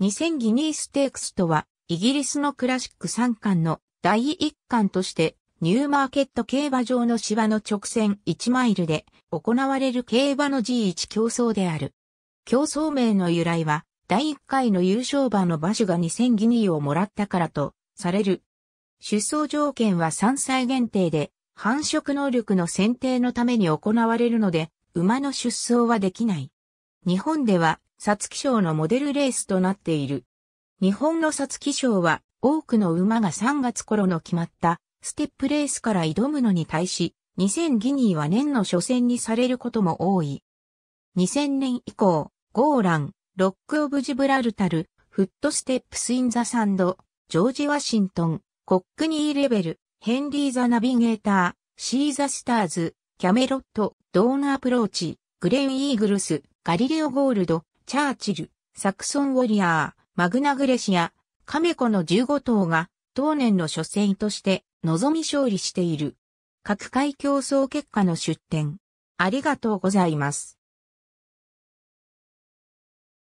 2000ギニーステークスとは、イギリスのクラシック3巻の第1巻として、ニューマーケット競馬場の芝の直線1マイルで行われる競馬の G1 競争である。競争名の由来は、第1回の優勝馬の馬主が2000ギニーをもらったからと、される。出走条件は3歳限定で、繁殖能力の選定のために行われるので、馬の出走はできない。日本では、サツキ賞のモデルレースとなっている。日本のサツキ賞は多くの馬が3月頃の決まったステップレースから挑むのに対し、2000ギニーは年の初戦にされることも多い。2000年以降、ゴーラン、ロックオブジブラルタル、フットステップスインザサンド、ジョージ・ワシントン、コックニーレベル、ヘンリー・ザ・ナビゲーター、シーザ・スターズ、キャメロット、ドーナ・アプローチ、グレン・イーグルス、ガリレオ・ゴールド、チャーチル、サクソンウォリアー、マグナグレシア、カメコの15頭が、当年の初戦として、望み勝利している。各界競争結果の出展。ありがとうございます。